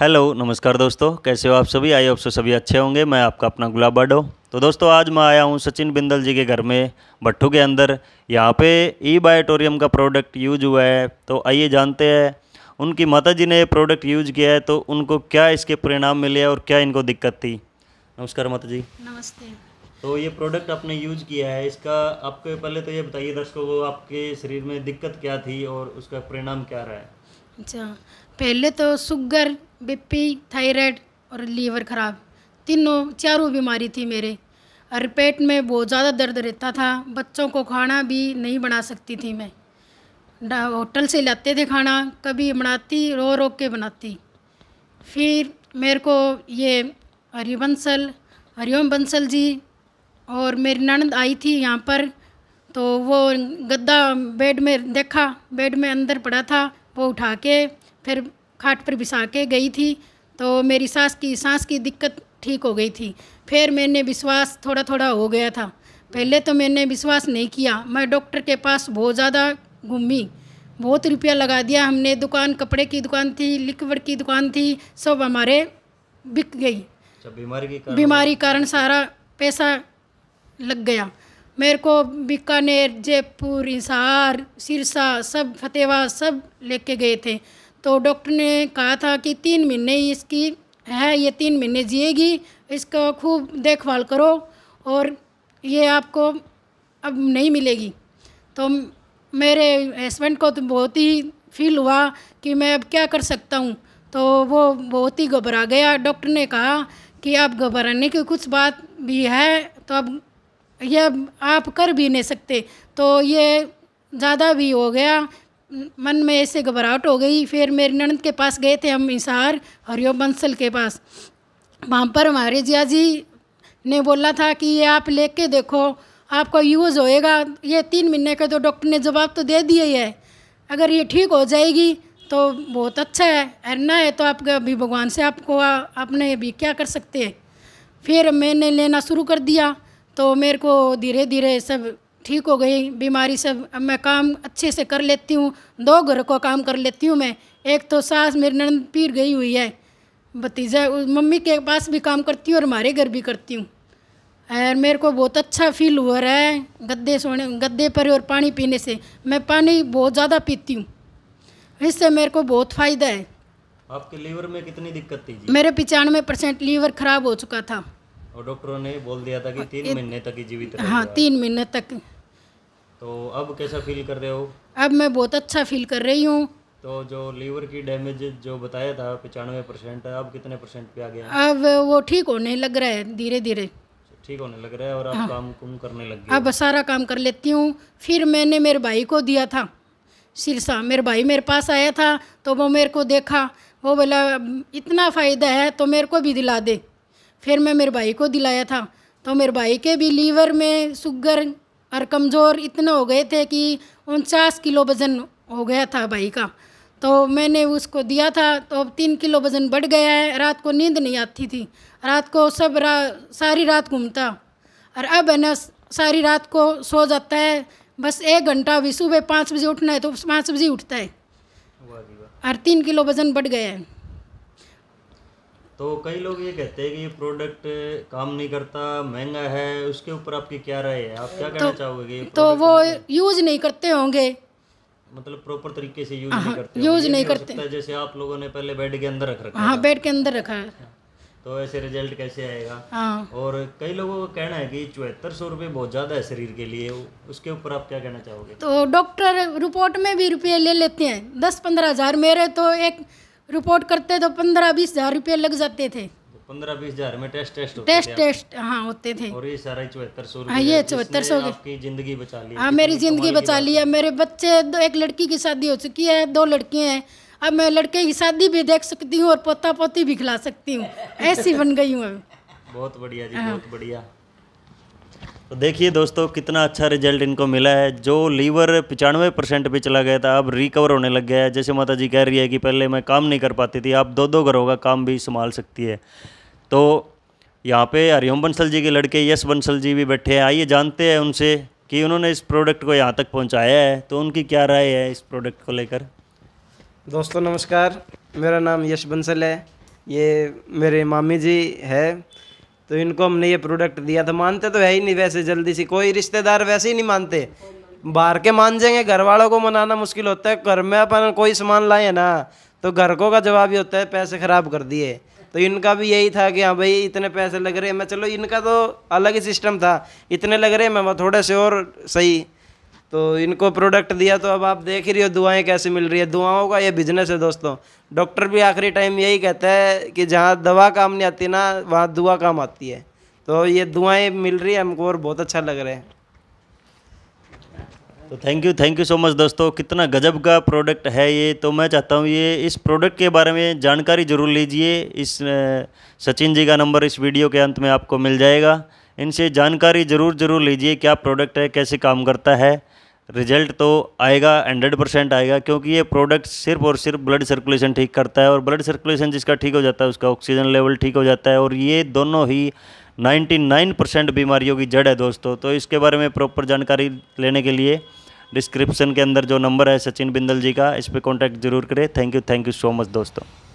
Hello नमस्कार दोस्तों कैसे हो आप सभी आई आप सभी अच्छे होंगे मैं आपका अपना गुलाब बडो तो दोस्तों आज मैं आया हूँ सचिन बिंदल जी के घर में भट्टू के अंदर यहाँ पे ई बायोटोरियम का प्रोडक्ट यूज हुआ है तो आइए जानते हैं उनकी माता जी ने ये प्रोडक्ट यूज किया है तो उनको क्या इसके परिणाम मिले और क्या इनको दिक्कत थी नमस्कार माता जी नमस्ते तो ये प्रोडक्ट आपने यूज किया है इसका आपके पहले तो ये बताइए दर्शकों को आपके शरीर में दिक्कत क्या थी और उसका परिणाम क्या रहा है अच्छा पहले तो शुगर बीपी थायराइड और लीवर ख़राब तीनों चारों बीमारी थी मेरे और पेट में बहुत ज़्यादा दर्द रहता था बच्चों को खाना भी नहीं बना सकती थी मैं होटल से लाते थे खाना कभी बनाती रो रो के बनाती फिर मेरे को ये हरिवंशल हरिओम बंसल जी और मेरी ननद आई थी यहाँ पर तो वो गद्दा बेड में देखा बेड में अंदर पड़ा था वो उठा के फिर खाट पर बिछा के गई थी तो मेरी सांस की सांस की दिक्कत ठीक हो गई थी फिर मैंने विश्वास थोड़ा थोड़ा हो गया था पहले तो मैंने विश्वास नहीं किया मैं डॉक्टर के पास बहुत ज़्यादा घूमी बहुत रुपया लगा दिया हमने दुकान कपड़े की दुकान थी लिक्विड की दुकान थी सब हमारे बिक गई अच्छा, बीमारी कारण सारा पैसा लग गया मेरे को बीकानेर जयपुर हिसार सिरसा सब फतेहवा सब लेके गए थे तो डॉक्टर ने कहा था कि तीन महीने ही इसकी है ये तीन महीने जिएगी इसका खूब देखभाल करो और ये आपको अब नहीं मिलेगी तो मेरे हस्बैंड को तो बहुत ही फील हुआ कि मैं अब क्या कर सकता हूँ तो वो बहुत ही घबरा गया डॉक्टर ने कहा कि आप घबराने की कुछ बात भी है तो अब यह आप कर भी नहीं सकते तो ये ज़्यादा भी हो गया मन में ऐसे घबराहट हो गई फिर मेरे ननद के पास गए थे हम इसार हरियो बंसल के पास वहाँ पर हमारे जिया जी ने बोला था कि ये आप ले के देखो आपका यूज़ होएगा ये तीन महीने का तो डॉक्टर ने जवाब तो दे दिया ही है अगर ये ठीक हो जाएगी तो बहुत अच्छा है अरना है तो आप अभी भगवान से आपको आपने अभी क्या कर सकते हैं फिर मैंने लेना शुरू कर दिया तो मेरे को धीरे धीरे सब ठीक हो गई बीमारी से अब मैं काम अच्छे से कर लेती हूँ दो घर को काम कर लेती हूँ मैं एक तो सास मेरी नंद पीर गई हुई है भतीजा मम्मी के पास भी काम करती हूँ और हमारे घर भी करती हूँ और मेरे को बहुत अच्छा फील हो रहा है गद्दे सोने गद्दे पर और पानी पीने से मैं पानी बहुत ज़्यादा पीती हूँ इससे मेरे को बहुत फ़ायदा है आपके लीवर में कितनी दिक्कत थी जी? मेरे पचानवे परसेंट लीवर खराब हो चुका था और डॉक्टरों ने बोल दिया था कि तीन महीने तक ही जीवित हाँ तीन महीने तक तो अब कैसा फील कर रहे हो अब मैं बहुत अच्छा फील कर रही हूँ तो जो लीवर की डैमेज जो बताया था पचानवे परसेंट अब कितने परसेंट पे आ गया अब वो ठीक होने लग रहा है धीरे धीरे ठीक होने लग रहा है और आप हाँ। काम कुम करने लग गया अब सारा काम कर लेती हूँ फिर मैंने मेरे भाई को दिया था सिरसा मेरे भाई मेरे पास आया था तो वो मेरे को देखा वो बोला इतना फ़ायदा है तो मेरे को भी दिला दे फिर मैं मेरे भाई को दिलाया था तो मेरे भाई के भी लीवर में शुगर और कमज़ोर इतने हो गए थे कि उनचास किलो वज़न हो गया था भाई का तो मैंने उसको दिया था तो अब तीन किलो वज़न बढ़ गया है रात को नींद नहीं आती थी रात को सब रा सारी रात घूमता और अब है ना सारी रात को सो जाता है बस एक घंटा अभी सुबह पाँच बजे उठना है तो पाँच बजे उठता है और तीन किलो वज़न बढ़ गया है तो कई लोग ये कहते हैं कि ये प्रोडक्ट काम नहीं करता महंगा है उसके ऊपर आपकी क्या राय है आप क्या तो कहना चाहोगे तो वो यूज नहीं करते होंगे मतलब प्रॉपर तरीके से यूज नहीं हाँ, करते यूज नहीं करते जैसे आप लोगों ने पहले बेड के अंदर रख रखा हाँ बेड के अंदर रखा है हाँ, तो ऐसे रिजल्ट कैसे आएगा हाँ। और कई लोगों का कहना है कि चौहत्तर सौ रुपये बहुत ज़्यादा है शरीर के लिए उसके ऊपर आप क्या कहना चाहोगे तो डॉक्टर रिपोर्ट में भी रुपये ले लेते हैं दस पंद्रह हज़ार मेरे तो एक रिपोर्ट करते तो पंद्रह बीस हज़ार रुपये लग जाते थे तो पंद्रह बीस हजार में टेस्ट टेस्ट होते टेस्ट टेस्ट हाँ होते थे और ये सारा चौहत्तर सौ हाँ ये चौहत्तर सौ जिंदगी बचा ली हाँ मेरी जिंदगी बचा ली है मेरे बच्चे दो एक लड़की की शादी हो चुकी है दो लड़कियां हैं अब मैं लड़के की शादी भी देख सकती हूँ और पोता पोती भी खिला सकती हूँ ऐसी बन गई हूँ अब बहुत बढ़िया जी हाँ। बहुत बढ़िया तो देखिए दोस्तों कितना अच्छा रिजल्ट इनको मिला है जो लीवर पचानवे परसेंट पर चला गया था अब रिकवर होने लग गया है जैसे माता जी कह रही है कि पहले मैं काम नहीं कर पाती थी आप दो दो घरों का काम भी संभाल सकती है तो यहाँ पे हरिओम बंसल जी के लड़के यश बंसल जी भी बैठे हैं आइए जानते हैं उनसे कि उन्होंने इस प्रोडक्ट को यहाँ तक पहुँचाया है तो उनकी क्या राय है इस प्रोडक्ट को लेकर दोस्तों नमस्कार मेरा नाम यश बंसल है ये मेरे मामी जी है तो इनको हमने ये प्रोडक्ट दिया था तो मानते तो है ही नहीं वैसे जल्दी से कोई रिश्तेदार वैसे ही नहीं मानते बाहर के मान जाएंगे घर वालों को मनाना मुश्किल होता है घर में अपन कोई सामान लाए ना तो घर को का जवाब ही होता है पैसे ख़राब कर दिए तो इनका भी यही था कि हाँ भाई इतने पैसे लग रहे हैं मैं चलो इनका तो अलग ही सिस्टम था इतने लग रहे हैं मैं थोड़े से और सही तो इनको प्रोडक्ट दिया तो अब आप देख ही रही हो दुआएं कैसे मिल रही है दुआओं का ये बिजनेस है दोस्तों डॉक्टर भी आखिरी टाइम यही कहता है कि जहाँ दवा काम नहीं आती ना वहाँ दुआ काम आती है तो ये दुआएं मिल रही है हमको और बहुत अच्छा लग रहा है तो thank you thank you so much दोस्तों कितना गजब का प्रोडक्ट है ये तो मैं चाहता हूँ ये इस प्रोडक्ट के बारे में जानकारी जरूर लीजिए इस सचिन जी का नंबर इस वीडियो के अंत में आपको मिल जाएगा इनसे जानकारी ज़रूर ज़रूर लीजिए क्या प्रोडक्ट है कैसे काम करता है रिजल्ट तो आएगा हंड्रेड परसेंट आएगा क्योंकि ये प्रोडक्ट सिर्फ और सिर्फ ब्लड सर्कुलेशन ठीक करता है और ब्लड सर्कुलेशन जिसका ठीक हो जाता है उसका ऑक्सीजन लेवल ठीक हो जाता है और ये दोनों ही 99 परसेंट बीमारियों की जड़ है दोस्तों तो इसके बारे में प्रॉपर जानकारी लेने के लिए डिस्क्रिप्शन के अंदर जो नंबर है सचिन बिंदल जी का इस पर कॉन्टैक्ट जरूर करें thank you thank you so much दोस्तों